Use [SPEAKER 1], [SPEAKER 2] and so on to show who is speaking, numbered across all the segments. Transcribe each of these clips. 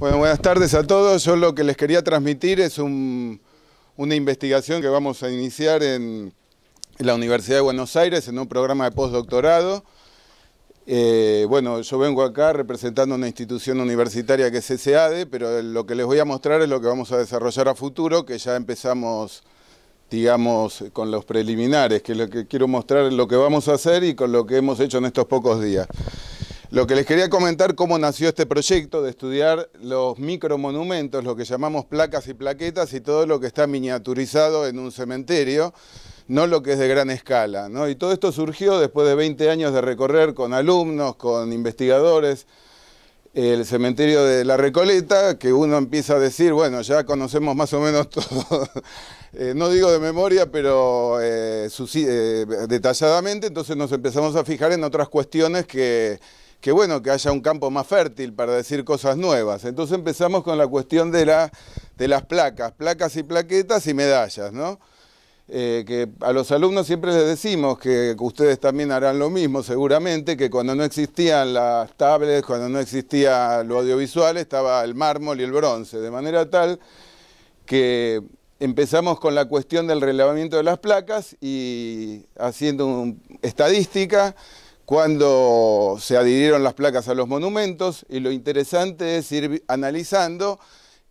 [SPEAKER 1] buenas tardes a todos. Yo lo que les quería transmitir es una investigación que vamos a iniciar en la Universidad de Buenos Aires en un programa de postdoctorado. Eh, bueno, yo vengo acá representando una institución universitaria que es SEADE, e, pero lo que les voy a mostrar es lo que vamos a desarrollar a futuro, que ya empezamos, digamos, con los preliminares, que lo que quiero mostrar lo que vamos a hacer y con lo que hemos hecho en estos pocos días. Lo que les quería comentar cómo nació este proyecto de estudiar los micromonumentos, lo que llamamos placas y plaquetas y todo lo que está miniaturizado en un cementerio, no lo que es de gran escala. Y todo esto surgió después de 20 años de recorrer con alumnos, con investigadores, el cementerio de La Recoleta, que uno empieza a decir, bueno, ya conocemos más o menos todo, eh, no digo de memoria, pero eh, eh, detalladamente, entonces nos empezamos a fijar en otras cuestiones que que bueno, que haya un campo más fértil para decir cosas nuevas. Entonces empezamos con la cuestión de, las placas, placas y plaquetas y medallas, ¿no? Eh, que a los alumnos siempre les decimos que ustedes también harán lo mismo seguramente, que cuando no existían las tablets, cuando no existía lo audiovisual, estaba el mármol y el bronce, de manera tal que empezamos con la cuestión del relevamiento de las placas y haciendo estadística, cuando se adhirieron las placas a los monumentos y lo interesante es ir analizando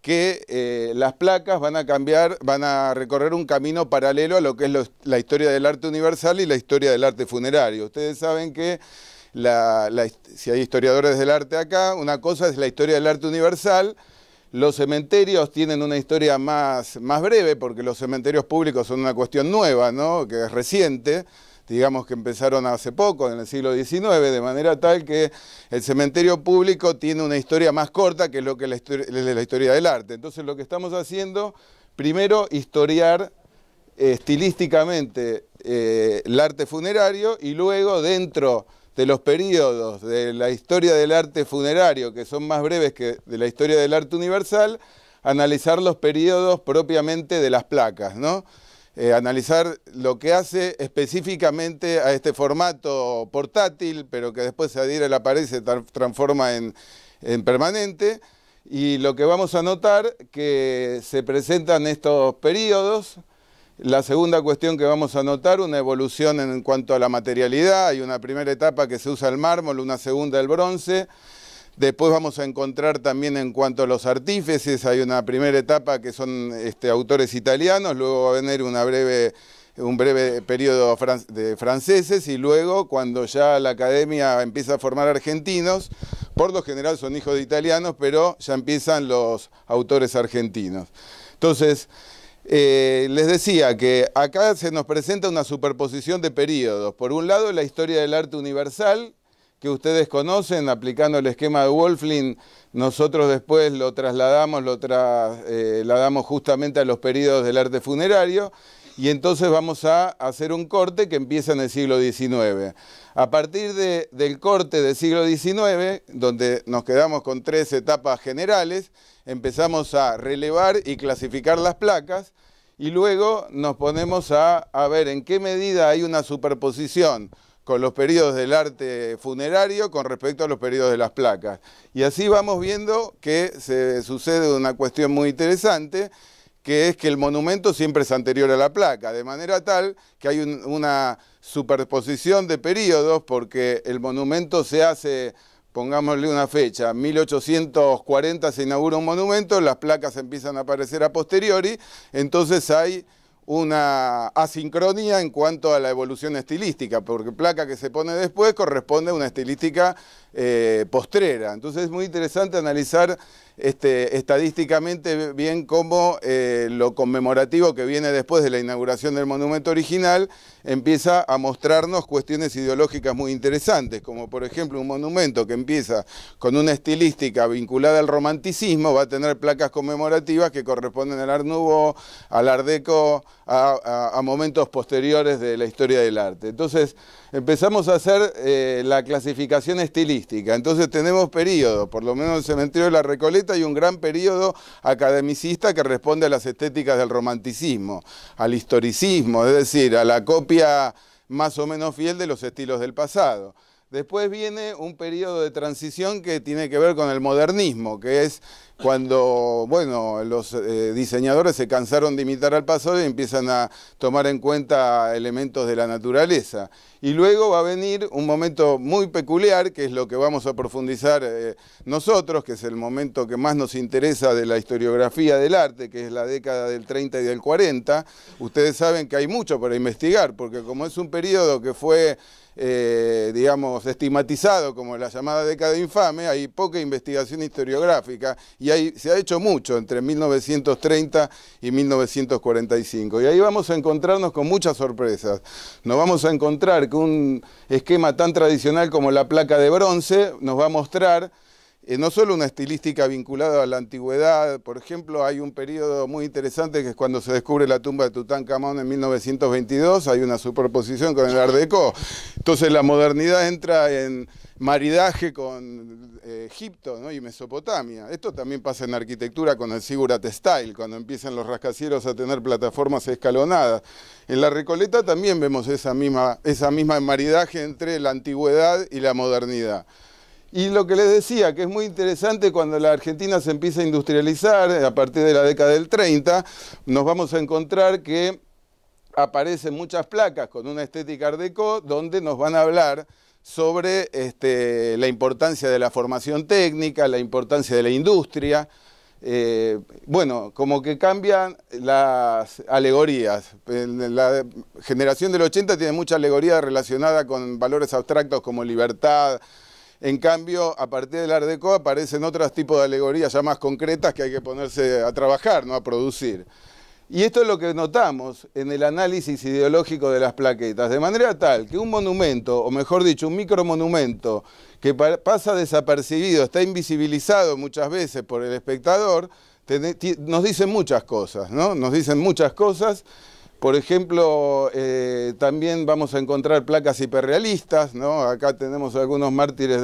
[SPEAKER 1] que eh, las placas van a cambiar, van a recorrer un camino paralelo a lo que es la historia del arte universal y la historia del arte funerario. Ustedes saben que si hay historiadores del arte acá, una cosa es la historia del arte universal, los cementerios tienen una historia más, más breve porque los cementerios públicos son una cuestión nueva, ¿no? que es reciente, digamos que empezaron hace poco, en el siglo XIX, de manera tal que el cementerio público tiene una historia más corta que lo que es la historia, del arte. Entonces lo que estamos haciendo, primero, historiar eh, estilísticamente eh, el arte funerario y luego dentro de los periodos de la historia del arte funerario, que son más breves que de la historia del arte universal, analizar los periodos propiamente de las placas, ¿no? Eh, analizar lo que hace específicamente a este formato portátil, pero que después se adhiere a la pared y se transforma en, en permanente. Y lo que vamos a notar que se presentan estos periodos, la segunda cuestión que vamos a notar, una evolución en cuanto a la materialidad. Hay una primera etapa que se usa el mármol, una segunda el bronce. Después vamos a encontrar también en cuanto a los artífices, hay una primera etapa que son este, autores italianos, luego va a venir un breve periodo de franceses y luego cuando ya la academia empieza a formar argentinos, por lo general son hijos de italianos, pero ya empiezan los autores argentinos. Entonces, eh, les decía que acá se nos presenta una superposición de periodos. Por un lado, la historia del arte universal, que ustedes conocen aplicando el esquema de Wolflin, nosotros después lo trasladamos, lo trasladamos eh, justamente a los periodos del arte funerario y entonces vamos a hacer un corte que empieza en el siglo XIX. A partir del corte del siglo XIX, donde nos quedamos con tres etapas generales, empezamos a relevar y clasificar las placas y luego nos ponemos a ver en qué medida hay una superposición con los periodos del arte funerario con respecto a los periodos de las placas. Y así vamos viendo que se sucede una cuestión muy interesante, que es que el monumento siempre es anterior a la placa, de manera tal que hay una superposición de periodos porque el monumento se hace pongámosle una fecha, 1840 se inaugura un monumento, las placas empiezan a aparecer a posteriori, entonces hay una asincronía en cuanto a la evolución estilística, porque placa que se pone después corresponde a una estilística eh, postrera. Entonces es muy interesante analizar este, estadísticamente bien cómo eh, lo conmemorativo que viene después de la inauguración del monumento original empieza a mostrarnos cuestiones ideológicas muy interesantes, como por ejemplo un monumento que empieza con una estilística vinculada al romanticismo va a tener placas conmemorativas que corresponden al Art Nouveau, al Art Deco, a, momentos posteriores de la historia del arte. Entonces empezamos a hacer eh, la clasificación estilística entonces tenemos periodos, por lo menos en el cementerio de la Recoleta hay un gran periodo academicista que responde a las estéticas del romanticismo, al historicismo, es decir, a la copia más o menos fiel de los estilos del pasado. Después viene un periodo de transición que tiene que ver con el modernismo, que es cuando bueno, los eh, diseñadores se cansaron de imitar al pasado y empiezan a tomar en cuenta elementos de la naturaleza. Y luego va a venir un momento muy peculiar, que es lo que vamos a profundizar eh, nosotros, que es el momento que más nos interesa de la historiografía del arte, que es la década del 30 y del 40. Ustedes saben que hay mucho para investigar, porque como es un periodo que fue eh, digamos, estigmatizado como la llamada década infame, hay poca investigación historiográfica y ahí se ha hecho mucho entre 1930 y 1945. Y ahí vamos a encontrarnos con muchas sorpresas. Nos vamos a encontrar que un esquema tan tradicional como la placa de bronce nos va a mostrar eh, no solo una estilística vinculada a la antigüedad, por ejemplo, hay un periodo muy interesante que es cuando se descubre la tumba de Tutankamón en 1922, hay una superposición con el Ardeco. entonces la modernidad entra en maridaje con eh, Egipto y Mesopotamia. Esto también pasa en arquitectura con el Sigurat Style, cuando empiezan los rascacielos a tener plataformas escalonadas. En la Recoleta también vemos esa misma, esa misma maridaje entre la antigüedad y la modernidad. Y lo que les decía, que es muy interesante cuando la Argentina se empieza a industrializar, eh, a partir de la década del 30, nos vamos a encontrar que aparecen muchas placas con una estética art deco donde nos van a hablar sobre este, la importancia de la formación técnica, la importancia de la industria. Eh, bueno, como que cambian las alegorías. La generación del 80 tiene mucha alegoría relacionada con valores abstractos como libertad, en cambio, a partir del Ardeco aparecen otros tipos de alegorías ya más concretas que hay que ponerse a trabajar, ¿no? a producir. Y esto es lo que notamos en el análisis ideológico de las plaquetas, de manera tal que un monumento, o mejor dicho, un micromonumento, que pasa desapercibido, está invisibilizado muchas veces por el espectador, nos dicen muchas cosas, ¿no? Nos dicen muchas cosas por ejemplo, eh, también vamos a encontrar placas hiperrealistas, ¿no? Acá tenemos algunos mártires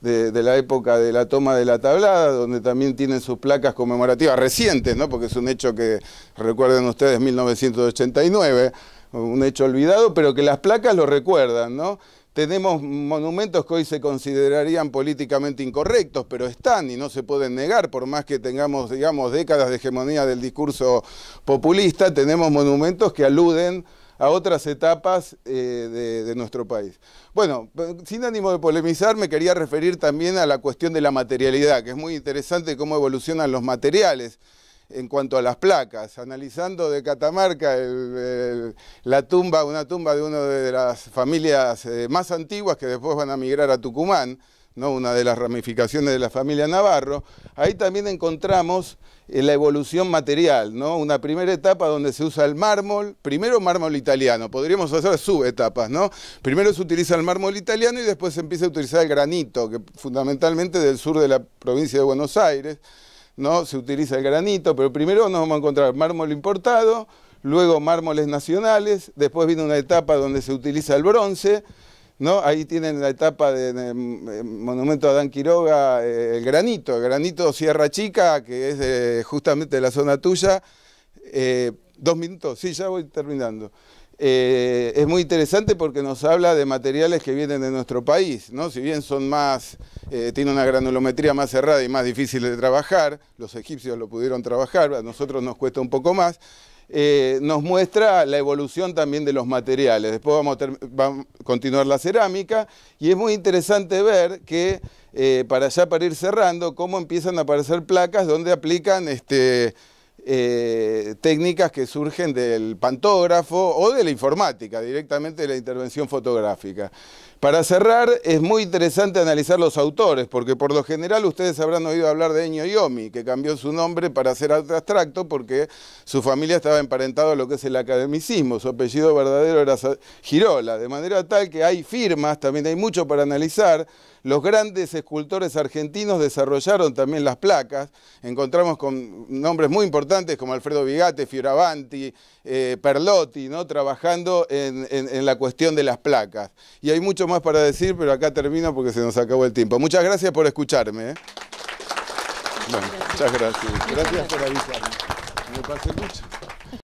[SPEAKER 1] de, de, la época de la toma de la tablada, donde también tienen sus placas conmemorativas recientes, ¿no? Porque es un hecho que recuerden ustedes 1989 un hecho olvidado, pero que las placas lo recuerdan, ¿no? Tenemos monumentos que hoy se considerarían políticamente incorrectos, pero están y no se pueden negar, por más que tengamos, digamos, décadas de hegemonía del discurso populista, tenemos monumentos que aluden a otras etapas eh, de, de, nuestro país. Bueno, sin ánimo de polemizar, me quería referir también a la cuestión de la materialidad, que es muy interesante cómo evolucionan los materiales en cuanto a las placas, analizando de Catamarca la tumba, una tumba de una de las familias eh, más antiguas que después van a migrar a Tucumán, ¿no? una de las ramificaciones de la familia Navarro, ahí también encontramos eh, la evolución material, ¿no? una primera etapa donde se usa el mármol, primero mármol italiano, podríamos hacer subetapas, ¿no? primero se utiliza el mármol italiano y después se empieza a utilizar el granito, que fundamentalmente del sur de la provincia de Buenos Aires, ¿no? Se utiliza el granito, pero primero nos vamos a encontrar mármol importado, luego mármoles nacionales, después viene una etapa donde se utiliza el bronce, ¿no? Ahí tienen la etapa del monumento a Dan Quiroga, eh, el granito, el granito Sierra Chica, que es justamente la zona tuya. Eh, dos minutos, sí, ya voy terminando. Eh, es muy interesante porque nos habla de materiales que vienen de nuestro país, ¿no? Si bien son más, eh, una granulometría más cerrada y más difícil de trabajar, los egipcios lo pudieron trabajar, a nosotros nos cuesta un poco más, eh, nos muestra la evolución también de los materiales. Después vamos a, continuar la cerámica y es muy interesante ver que eh, para ya para ir cerrando, cómo empiezan a aparecer placas donde aplican este, eh, técnicas que surgen del pantógrafo o de la informática, directamente de la intervención fotográfica. Para cerrar, es muy interesante analizar los autores, porque por lo general ustedes habrán oído hablar de Eño Yomi, que cambió su nombre para ser abstracto porque su familia estaba emparentada a lo que es el academicismo, su apellido verdadero era Girola, de manera tal que hay firmas, también hay mucho para analizar. Los grandes escultores argentinos desarrollaron también las placas, encontramos con nombres muy importantes como Alfredo Vigate, Fioravanti, eh, Perlotti, ¿no? trabajando en, en la cuestión de las placas. Y hay mucho más para decir, pero acá termino porque se nos acabó el tiempo. Muchas gracias por escucharme. ¿eh? muchas gracias. Gracias por avisarme. Me pasé mucho.